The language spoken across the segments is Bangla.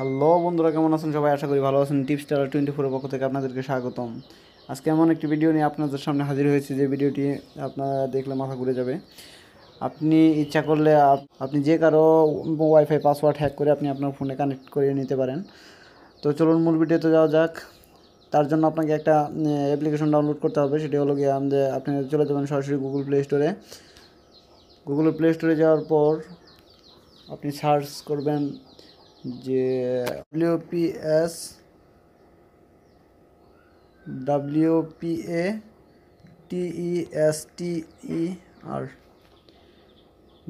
হ্যালো বন্ধুরা কেমন আছেন সবাই আশা করি ভালো আছেন টিপস টেলার টোয়েন্টি ফোরের পক্ষ থেকে আপনাদেরকে স্বাগতম আজকে এমন একটি ভিডিও নিয়ে আপনাদের সামনে হাজির হয়েছে যে ভিডিওটি আপনারা দেখলে মাথা ঘুরে যাবে আপনি ইচ্ছা করলে আপনি যে কারো ওয়াইফাই পাসওয়ার্ড হ্যাক করে আপনি আপনার ফোনে কানেক্ট করে নিতে পারেন তো চলুন মূল ভিডিওতে যাওয়া যাক তার জন্য আপনাকে একটা অ্যাপ্লিকেশন ডাউনলোড করতে হবে সেটি হলো গিয়ে আমাদের আপনি চলে যাবেন সরাসরি গুগল প্লে স্টোরে গুগল প্লে স্টোরে যাওয়ার পর আপনি সার্চ করবেন যে A WPA TE S TE R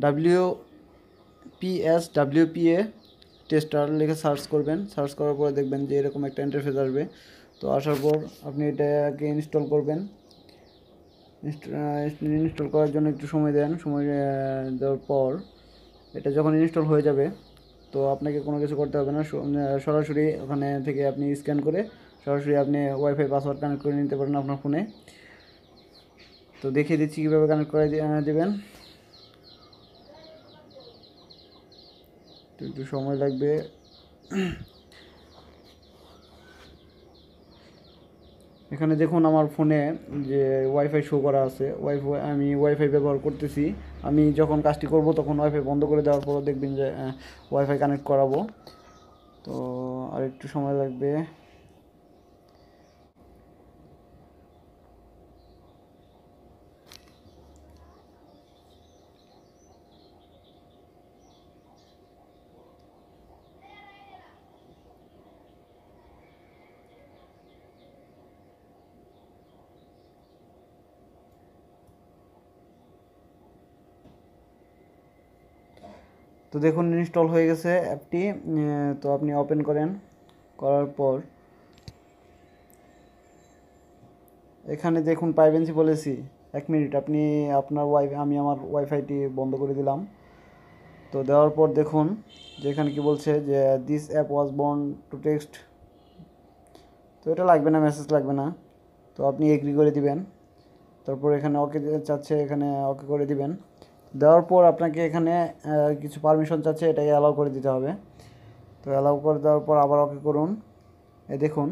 W PS WPA tester লিখে সার্চ করবেন সার্চ করার পরে দেখবেন যে এরকম একটা ইন্টারফেস আসবে তো আসার পর আপনি এটাকে ইনস্টল করবেন ইনস্টল করার জন্য একটু সময় দেন সময় দেওয়ার পর এটা যখন ইনস্টল হয়ে যাবে তো আপনাকে কোনো কিছু করতে হবে না সরাসরি ওখানে থেকে আপনি স্ক্যান করে সরাসরি আপনি ওয়াইফাই পাসওয়ার্ড কানেক্ট করে নিতে পারেন আপনার ফোনে তো দেখিয়ে দিচ্ছি কীভাবে কানেক্ট করে দেবেন একটু সময় লাগবে এখানে দেখুন আমার ফোনে যে ওয়াইফাই শো করা আছে ওয়াইফাই আমি ওয়াইফাই ব্যবহার করতেছি আমি যখন কাজটি করব তখন ওয়াইফাই বন্ধ করে দেওয়ার পরও দেখবেন যে ওয়াইফাই কানেক্ট করাবো তো আর একটু সময় লাগবে তো দেখুন ইনস্টল হয়ে গেছে অ্যাপটি তো আপনি ওপেন করেন করার পর এখানে দেখুন প্রাইভেন্সি পলিসি এক মিনিট আপনি আপনার ওয়াই আমি আমার ওয়াইফাইটি বন্ধ করে দিলাম তো দেওয়ার পর দেখুন যেখানে কি বলছে যে this app was born to text তো এটা লাগবে না মেসেজ লাগবে না তো আপনি এগ্রি করে দিবেন তারপর এখানে ওকে চাচ্ছে এখানে ওকে করে দিবেন দেওয়ার পর আপনাকে এখানে কিছু পারমিশন চাচ্ছে এটাকে অ্যালাউ করে দিতে হবে তো অ্যালাউ করে দেওয়ার পর আবার ওকে করুন এ দেখুন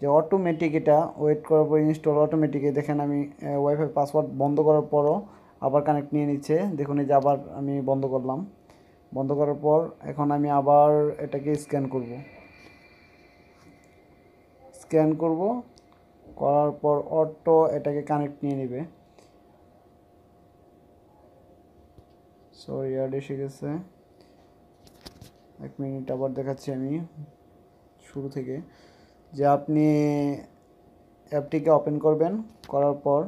যে অটোমেটিক এটা ওয়েট করার পর ইনস্টল অটোমেটিক দেখেন আমি ওয়াইফাই পাসওয়ার্ড বন্ধ করার পরও আবার কানেক্ট নিয়ে নিচ্ছে দেখুন এই যে আবার আমি বন্ধ করলাম বন্ধ করার পর এখন আমি আবার এটাকে স্ক্যান করব স্ক্যান করব করার পর অটো এটাকে কানেক্ট নিয়ে নেবে সরি অ্যাড এসে গেছে এক মিনিট আবার দেখাচ্ছি আমি শুরু থেকে যে আপনি অ্যাপটিকে ওপেন করবেন করার পর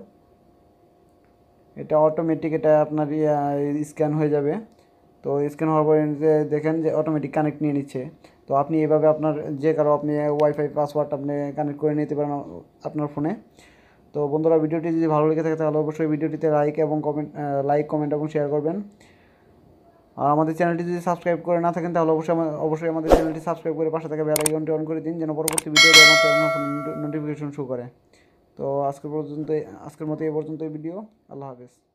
এটা অটোমেটিক এটা আপনার স্ক্যান হয়ে যাবে তো স্ক্যান হওয়ার পরে দেখেন যে অটোমেটিক কানেক্ট নিয়ে নিচ্ছে তো আপনি এভাবে আপনার যে কারো আপনি ওয়াইফাই পাসওয়ার্ড আপনি কানেক্ট করে নিতে পারেন আপনার ফোনে তো বন্ধুরা ভিডিওটি যদি ভালো লেগে থাকে তাহলে অবশ্যই ভিডিওটিতে লাইক এবং কমেন্ট লাইক কমেন্ট এবং শেয়ার করবেন আর আমাদের চ্যানেলটি যদি সাবস্ক্রাইব করে না থাকেন তাহলে অবশ্যই অবশ্যই আমাদের চ্যানেলটি সাবস্ক্রাইব করে পাশে থাকা বেল আইকনটি অন করে দিন যেন পরবর্তী ভিডিও নোটিফিকেশন শো করে তো আজকের পর্যন্ত আজকের মতো এই পর্যন্ত ভিডিও আল্লাহ হাফেজ